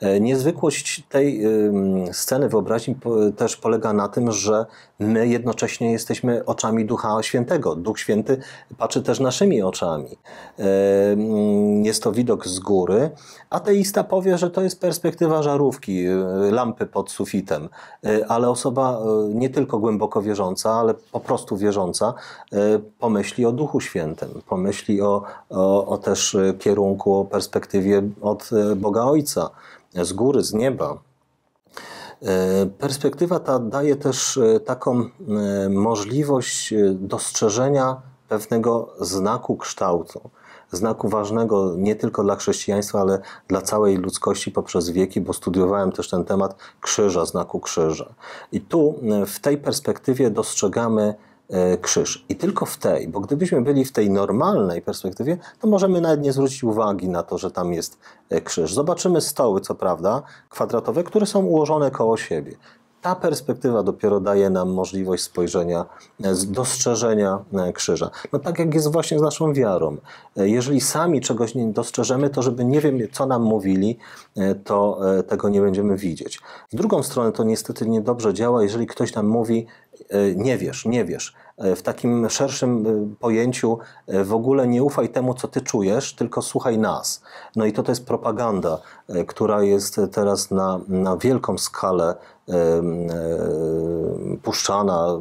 E, niezwykłość tej y, sceny wyobraźni też polega na tym, że my jednocześnie jesteśmy oczami Ducha Świętego. Duch Święty patrzy też naszymi oczami. E, jest to widok z góry. Ateista powie, że to jest perspektywa żarówki, y, lampy pod sufitem, e, ale osoba nie tylko głęboko wierząca, ale po prostu wierząca pomyśli o Duchu Świętym, pomyśli o, o, o też kierunku, o perspektywie od Boga Ojca z góry, z nieba. E, perspektywa ta daje też e, taką e, możliwość dostrzeżenia pewnego znaku kształtu, znaku ważnego nie tylko dla chrześcijaństwa, ale dla całej ludzkości poprzez wieki, bo studiowałem też ten temat krzyża, znaku krzyża. I tu w tej perspektywie dostrzegamy E, krzyż. I tylko w tej, bo gdybyśmy byli w tej normalnej perspektywie, to możemy nawet nie zwrócić uwagi na to, że tam jest e, krzyż. Zobaczymy stoły, co prawda, kwadratowe, które są ułożone koło siebie ta perspektywa dopiero daje nam możliwość spojrzenia, e, dostrzeżenia e, krzyża. No tak jak jest właśnie z naszą wiarą. E, jeżeli sami czegoś nie dostrzeżemy, to żeby nie wiem, co nam mówili, to tego nie będziemy widzieć. Z drugą strony to niestety niedobrze działa, jeżeli ktoś nam mówi, nie wiesz, nie wiesz. W takim szerszym pojęciu w ogóle nie ufaj temu, co ty czujesz, tylko słuchaj nas. No i to to jest propaganda, która jest teraz na, na wielką skalę puszczana,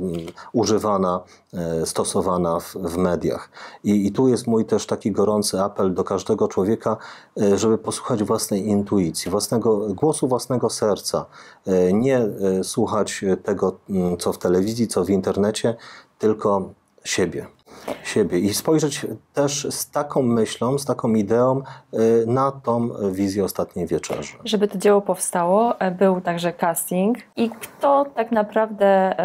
używana, e, stosowana w, w mediach. I, I, tu jest mój też taki gorący apel do każdego człowieka, e, żeby posłuchać własnej intuicji, własnego głosu, własnego serca. E, nie słuchać tego, co w telewizji, co w internecie, tylko siebie. Siebie i spojrzeć też z taką myślą, z taką ideą y, na tą wizję ostatniej wieczerzy. Żeby to dzieło powstało, e, był także casting i kto tak naprawdę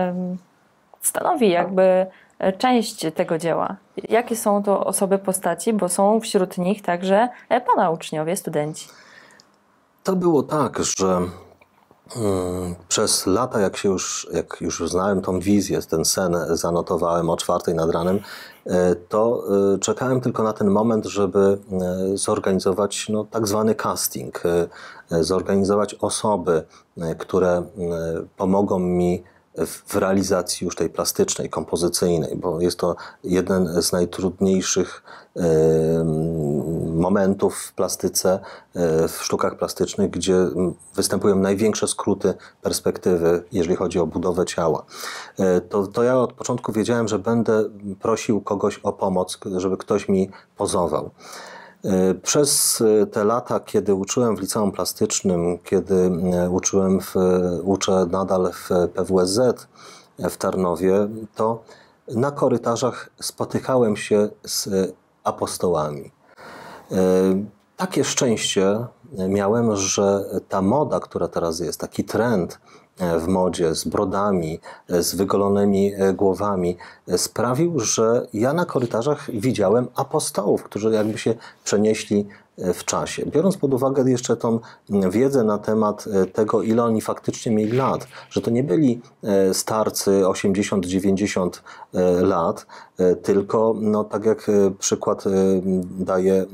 stanowi jakby e, część tego dzieła. Jakie są to osoby, postaci, bo są wśród nich także e, pana uczniowie, studenci. To było tak, że Yy, przez lata, jak, się już, jak już znałem tą wizję, ten sen zanotowałem o czwartej nad ranem, yy, to yy, czekałem tylko na ten moment, żeby zorganizować no, tak zwany casting, zorganizować osoby, które pomogą mi w realizacji już tej plastycznej, kompozycyjnej, bo jest to jeden z najtrudniejszych momentów w plastyce, e, w sztukach plastycznych, gdzie występują największe skróty perspektywy, jeżeli chodzi o budowę ciała. E, to, to ja od początku wiedziałem, że będę prosił kogoś o pomoc, żeby ktoś mi pozował. E, przez e, te lata, kiedy uczyłem w liceum plastycznym, kiedy e, uczyłem w, uczę nadal w PWSZ w Tarnowie, to na korytarzach spotykałem się z apostołami. Takie szczęście miałem, że ta moda, która teraz jest, taki trend E, w modzie, z brodami, e, z wygolonymi e, głowami, sprawił, że ja na korytarzach widziałem apostołów, którzy jakby się przenieśli w czasie. Biorąc pod uwagę jeszcze tą wiedzę na temat tego, ile oni faktycznie mieli lat, że to nie byli starcy 80-90 lat, tylko no, tak jak przykład daje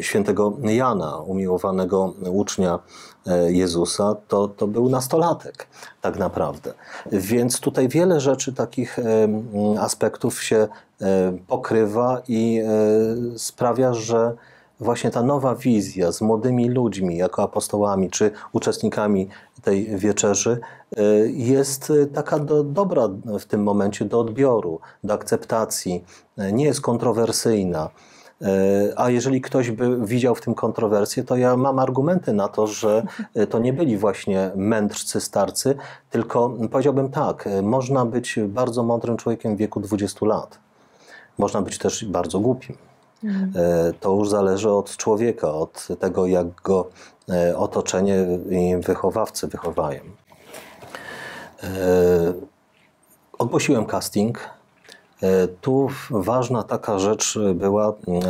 świętego Jana, umiłowanego ucznia e, Jezusa, to, to był nastolatek tak naprawdę. Więc tutaj wiele rzeczy, takich e, aspektów się e, pokrywa i sprawia, że właśnie ta nowa wizja z młodymi ludźmi jako apostołami czy uczestnikami tej wieczerzy jest taka do, dobra w tym momencie do odbioru, do akceptacji, nie jest kontrowersyjna. E, a jeżeli ktoś by widział w tym kontrowersję, to ja mam argumenty na to, że e, to nie byli właśnie mędrcy starcy, tylko powiedziałbym tak, e, można być bardzo mądrym człowiekiem w wieku 20 lat. Można być też bardzo głupim. Mhm. To już zależy od człowieka, od tego, jak go otoczenie i wychowawcy wychowają. Ogłosiłem casting E, tu ważna taka rzecz była,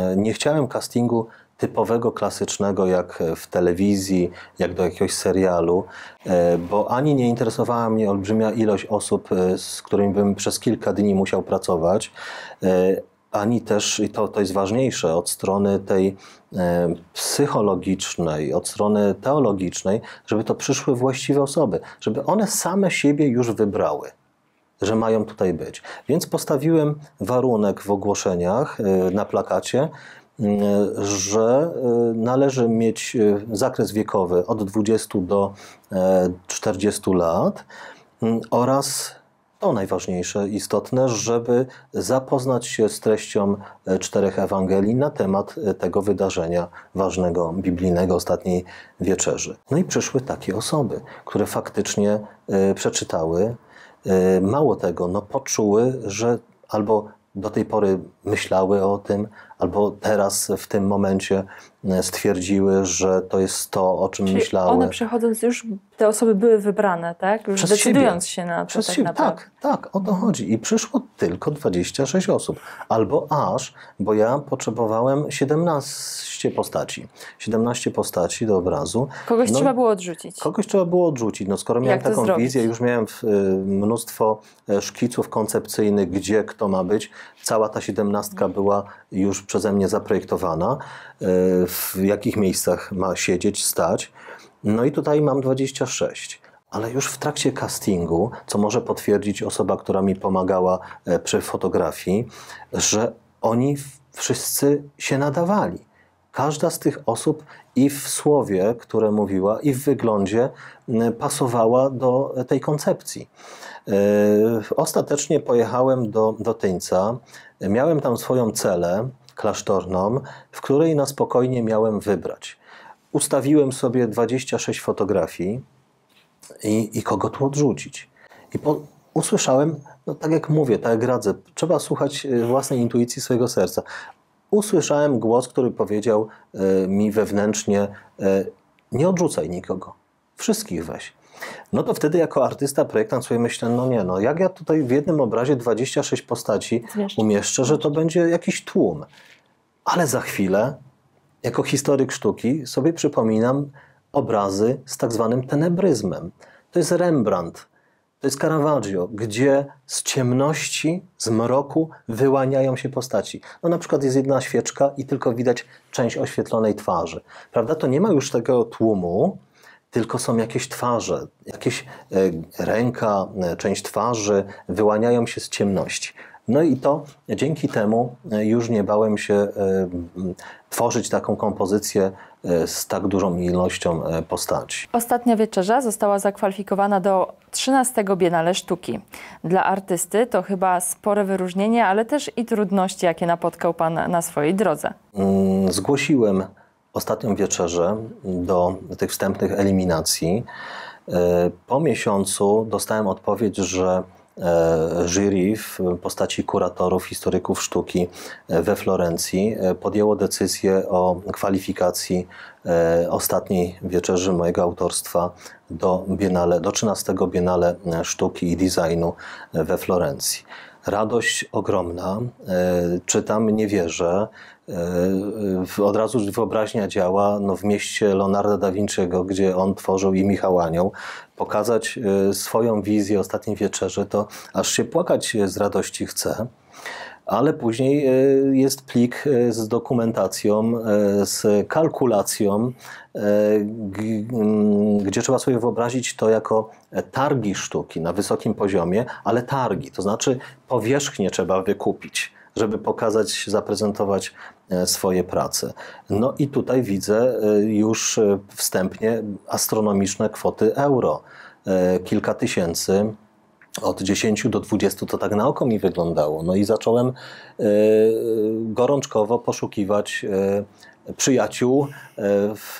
e, nie chciałem castingu typowego, klasycznego, jak w telewizji, jak do jakiegoś serialu, e, bo ani nie interesowała mnie olbrzymia ilość osób, z którymi bym przez kilka dni musiał pracować, ani też, i to, to jest ważniejsze, od strony tej psychologicznej, od strony teologicznej, żeby to przyszły właściwe osoby, żeby one same siebie już wybrały że mają tutaj być. Więc postawiłem warunek w ogłoszeniach y, na plakacie, y, że y, należy mieć zakres wiekowy od 20 do 40 e, lat oraz to najważniejsze, istotne, żeby zapoznać się z treścią e, czterech Ewangelii na temat e, tego wydarzenia ważnego, biblijnego ostatniej wieczerzy. No i przyszły takie osoby, które faktycznie przeczytały E, mało tego, no poczuły, że albo do tej pory myślały o tym, albo teraz w tym momencie E, stwierdziły, że to jest to, o czym Czyli myślały. One przechodząc już, te osoby były wybrane, tak? Już Przez decydując siebie. się na to. Przez tak, siebie. tak, tak, o to chodzi. I przyszło tylko 26 osób. Albo aż, bo ja potrzebowałem 17 postaci. 17 postaci do obrazu. Kogoś no, trzeba było odrzucić. Kogoś trzeba było odrzucić. No skoro miałem taką zrobić? wizję, już miałem y, mnóstwo e, szkiców koncepcyjnych, gdzie kto ma być. Cała ta siedemnastka była już przeze mnie zaprojektowana. E, w jakich miejscach ma siedzieć, stać. No i tutaj mam 26 ale już w trakcie castingu, co może potwierdzić osoba, która mi pomagała e, przy fotografii, że oni wszyscy się nadawali. Każda z tych osób i w słowie, które mówiła, i w wyglądzie pasowała do e, tej koncepcji. E, ostatecznie pojechałem do, do Tyńca, miałem tam swoją celę, klasztorną, w której na spokojnie miałem wybrać. Ustawiłem sobie 26 fotografii i, i kogo tu odrzucić. I po, usłyszałem, no tak jak mówię, tak jak radzę, trzeba słuchać e, własnej intuicji swojego serca. Usłyszałem głos, który powiedział e, mi wewnętrznie: e, Nie odrzucaj nikogo, wszystkich weź. No to wtedy jako artysta, projektant sobie myślę, no nie, no jak ja tutaj w jednym obrazie 26 postaci Zmieszczę. umieszczę, że to będzie jakiś tłum. Ale za chwilę, jako historyk sztuki, sobie przypominam obrazy z tak zwanym tenebryzmem. To jest Rembrandt, to jest Caravaggio, gdzie z ciemności, z mroku wyłaniają się postaci. No na przykład jest jedna świeczka i tylko widać część oświetlonej twarzy. Prawda? To nie ma już tego tłumu, tylko są jakieś twarze, jakieś e, ręka, e, część twarzy wyłaniają się z ciemności. No i to dzięki temu e, już nie bałem się tworzyć taką kompozycję z tak dużą ilością postaci. Ostatnia wieczerza została zakwalifikowana do 13 Biennale Sztuki. Dla artysty to chyba spore wyróżnienie, ale też i trudności, jakie napotkał Pan na swojej drodze. Mm, zgłosiłem ostatnią wieczerzę do tych wstępnych eliminacji. E, po miesiącu dostałem odpowiedź, że e, jury w postaci kuratorów, historyków sztuki e, we Florencji podjęło decyzję o kwalifikacji ostatniej wieczerzy mojego autorstwa do, Biennale, do 13 Biennale Sztuki i Designu we Florencji radość ogromna. E, Czytam, nie wierzę. E, od razu wyobraźnia działa no, w mieście Leonarda da Vinci'ego, gdzie on tworzył i Michał Anioł. Pokazać e, swoją wizję ostatniej wieczerzy, to aż się płakać z radości chce ale później jest plik z dokumentacją, z kalkulacją, gdzie trzeba sobie wyobrazić to jako targi sztuki na wysokim poziomie, ale targi, to znaczy powierzchnię trzeba wykupić, żeby pokazać, zaprezentować e, swoje prace. No i tutaj widzę e, już e, wstępnie astronomiczne kwoty euro, kilka tysięcy od 10 do 20 to tak na oko mi wyglądało. No i zacząłem gorączkowo poszukiwać przyjaciół, e, w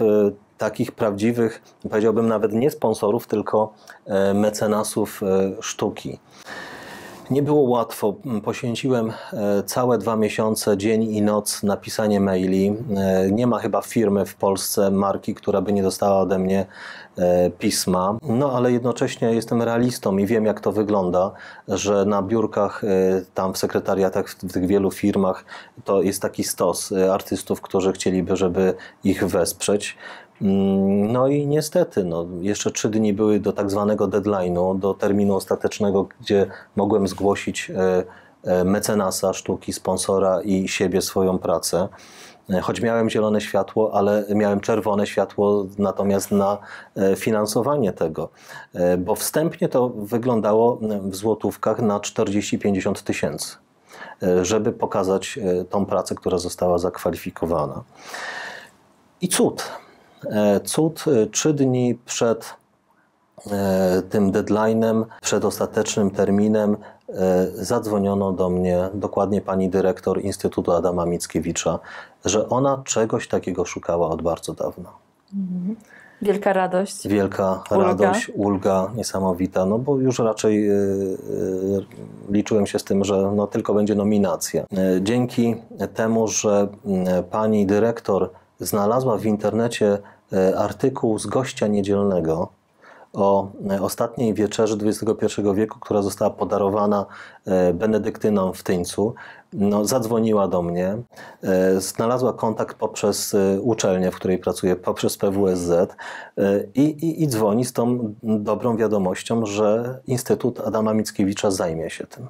takich prawdziwych, powiedziałbym nawet nie sponsorów, tylko e, mecenasów e, sztuki. Nie było łatwo. Poświęciłem e, całe dwa miesiące, dzień i noc na pisanie maili. E, nie ma chyba firmy w Polsce, marki, która by nie dostała ode mnie e, pisma. No ale jednocześnie jestem realistą i wiem, jak to wygląda, że na biurkach, tam w sekretariatach, w tych wielu firmach to jest taki stos artystów, którzy chcieliby, żeby ich wesprzeć. Mm, no i niestety, no, jeszcze trzy dni były do tak zwanego deadline'u, do terminu ostatecznego, gdzie mogłem zgłosić e, e, mecenasa sztuki, sponsora i siebie swoją pracę. E, choć miałem zielone światło, ale miałem czerwone światło natomiast na finansowanie tego, bo wstępnie to wyglądało mm, w złotówkach na 40-50 tysięcy, żeby pokazać tą pracę, która została zakwalifikowana. I cud, E, cud e, trzy dni przed e, tym deadline'em, przed ostatecznym terminem zadzwoniono do mnie, dokładnie pani dyrektor Instytutu Adama Mickiewicza, że ona czegoś takiego szukała od bardzo dawna. Mhm. Wielka radość. Wielka ulga. radość, ulga niesamowita, no bo już raczej liczyłem się z tym, że no tylko będzie nominacja. Dzięki temu, że pani dyrektor znalazła w internecie e, artykuł z gościa niedzielnego o e, ostatniej wieczerzy XXI wieku, która została podarowana e, benedyktynom w Tyńcu. No, zadzwoniła do mnie, znalazła kontakt poprzez uczelnię, w której pracuję, poprzez PWSZ i, i, i dzwoni z tą dobrą wiadomością, że Instytut Adama Mickiewicza zajmie się tym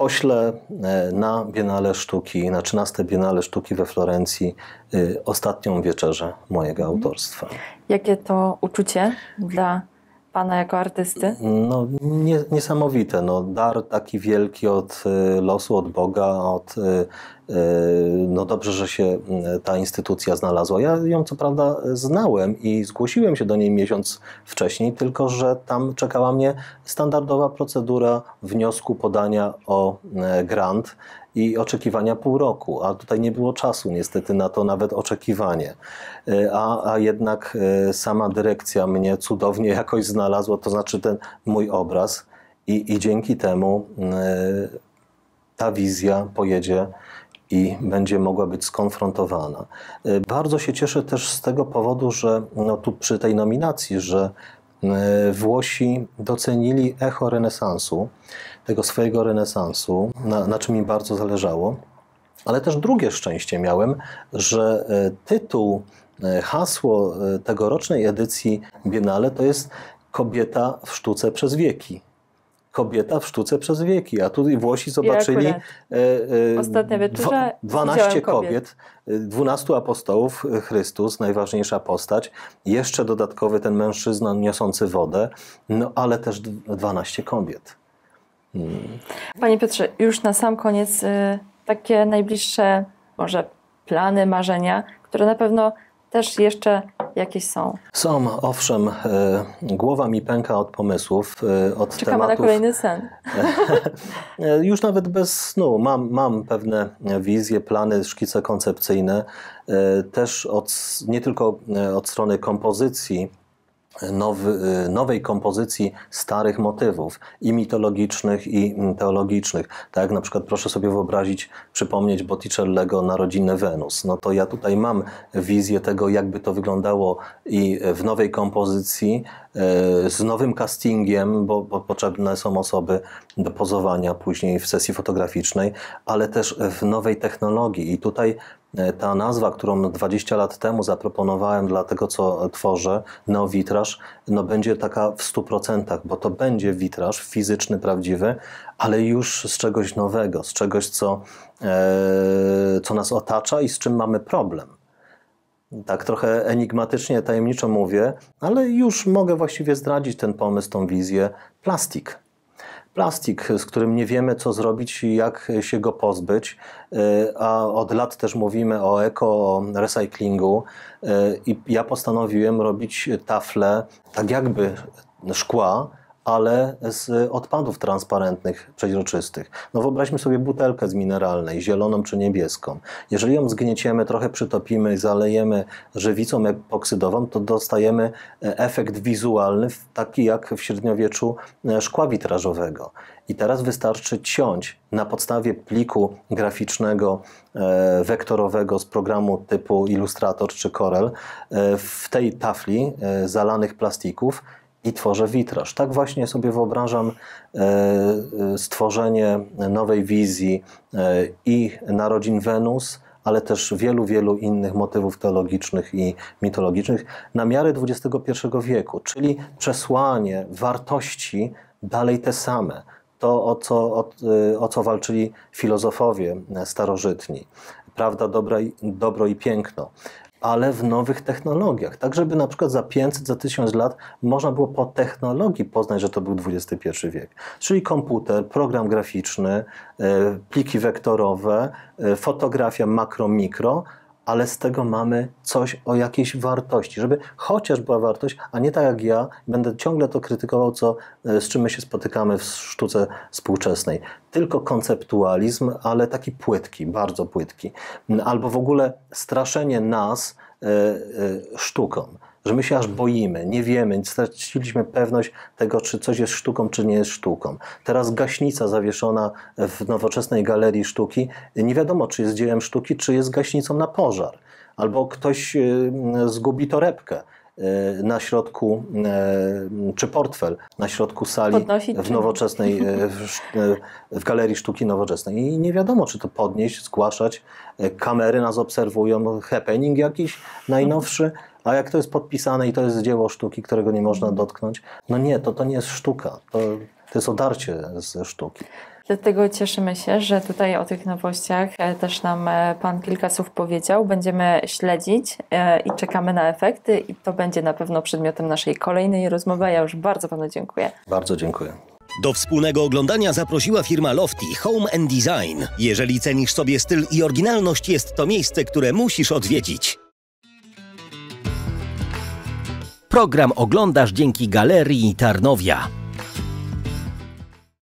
pośle e, na Biennale Sztuki, na 13 Biennale Sztuki we Florencji, y, ostatnią wieczerzę mojego mhm. autorstwa. Jakie to uczucie dla Pana jako artysty? No, nie, niesamowite. No, dar taki wielki od y, losu, od Boga, od y, y, no dobrze, że się ta instytucja znalazła. Ja ją co prawda znałem i zgłosiłem się do niej miesiąc wcześniej, tylko że tam czekała mnie standardowa procedura wniosku podania o grant i oczekiwania pół roku, a tutaj nie było czasu niestety na to nawet oczekiwanie. E, a, a jednak e, sama dyrekcja mnie cudownie jakoś znalazła, to znaczy ten mój obraz i, i dzięki temu mm, e, ta wizja pojedzie i będzie mogła być skonfrontowana. Bardzo się cieszę też z tego powodu, że no tu przy tej nominacji, że E, Włosi docenili echo renesansu, tego swojego renesansu, na, na czym im bardzo zależało. Ale też drugie szczęście miałem, że e, tytuł, e, hasło tegorocznej edycji Biennale to jest Kobieta w sztuce przez wieki kobieta w sztuce przez wieki, a tu Włosi zobaczyli e, e wieczorze 12 kobiet. kobiet, 12 e, apostołów, e, Chrystus, najważniejsza postać, jeszcze dodatkowy ten mężczyzna niosący wodę, no ale też 12 kobiet. Hmm. Panie Piotrze, już na sam koniec takie najbliższe może plany, marzenia, które na pewno też jeszcze jakieś są? Są, owszem. E, głowa mi pęka od pomysłów, e, od Czekamy tematów. na kolejny sen. E, już nawet bez snu. Mam, mam pewne wizje, plany, szkice koncepcyjne. Też od, nie tylko od strony kompozycji, Nowy, y, nowej kompozycji starych motywów, i mitologicznych, i mm, teologicznych. Tak, na przykład proszę sobie wyobrazić, przypomnieć Botticellego Narodziny Wenus. No to ja tutaj mam wizję tego, jakby to wyglądało i w nowej kompozycji, y, z nowym castingiem, bo, bo potrzebne są osoby do pozowania później w sesji fotograficznej, ale też w nowej technologii. I tutaj E, ta nazwa, którą 20 lat temu zaproponowałem dla tego, co tworzę, neowitraż, no będzie taka w 100%, bo to będzie witraż fizyczny, prawdziwy, ale już z czegoś nowego, z czegoś, co, e, co nas otacza i z czym mamy problem. Tak trochę enigmatycznie, tajemniczo mówię, ale już mogę właściwie zdradzić ten pomysł, tą wizję. Plastik plastik, z którym nie wiemy, co zrobić i jak się go pozbyć. E, a od lat też mówimy o eko, o recyklingu. E, I ja postanowiłem robić tafle tak jakby szkła, ale z odpadów transparentnych, przeźroczystych. No wyobraźmy sobie butelkę z mineralnej, zieloną czy niebieską. Jeżeli ją zgnieciemy, trochę przytopimy, zalejemy żywicą epoksydową, to dostajemy e, efekt wizualny, taki jak w średniowieczu e, szkła witrażowego. I teraz wystarczy ciąć na podstawie pliku graficznego, e, wektorowego z programu typu Illustrator czy Corel w tej tafli zalanych plastików i tworzę witraż. Tak właśnie sobie wyobrażam e, e, stworzenie nowej wizji e, i narodzin Wenus, ale też wielu, wielu innych motywów teologicznych i mitologicznych na miarę XXI wieku, czyli przesłanie wartości dalej te same. To, o co, o, o co walczyli filozofowie starożytni, prawda, dobra i, dobro i piękno ale w nowych technologiach. Tak, żeby na przykład za 500, za 1000 lat można było po technologii poznać, że to był XXI wiek. Czyli komputer, program graficzny, e, pliki wektorowe, e, fotografia makro, mikro, ale z tego mamy coś o jakiejś wartości, żeby chociaż była wartość, a nie tak jak ja, będę ciągle to krytykował, co, e, z czym my się spotykamy w sztuce współczesnej. Tylko konceptualizm, ale taki płytki, bardzo płytki. Albo w ogóle straszenie nas e, e, sztuką że my się aż boimy, nie wiemy, straciliśmy pewność tego, czy coś jest sztuką, czy nie jest sztuką. Teraz gaśnica zawieszona w nowoczesnej galerii sztuki, nie wiadomo, czy jest dziełem sztuki, czy jest gaśnicą na pożar. Albo ktoś y, zgubi torebkę y, na środku, y, czy portfel na środku sali Podnosić, w nowoczesnej, w, w, galerii sztuki nowoczesnej. I nie wiadomo, czy to podnieść, zgłaszać. Kamery nas obserwują, happening jakiś najnowszy. A jak to jest podpisane i to jest dzieło sztuki, którego nie można dotknąć, no nie, to, to nie jest sztuka. To, to jest odarcie ze sztuki. Dlatego cieszymy się, że tutaj o tych nowościach e, też nam e, Pan kilka słów powiedział. Będziemy śledzić e, i czekamy na efekty, i to będzie na pewno przedmiotem naszej kolejnej rozmowy. Ja już bardzo Panu dziękuję. Bardzo dziękuję. Do wspólnego oglądania zaprosiła firma Lofty Home and Design. Jeżeli cenisz sobie styl i oryginalność, jest to miejsce, które musisz odwiedzić. Program oglądasz dzięki Galerii Tarnowia.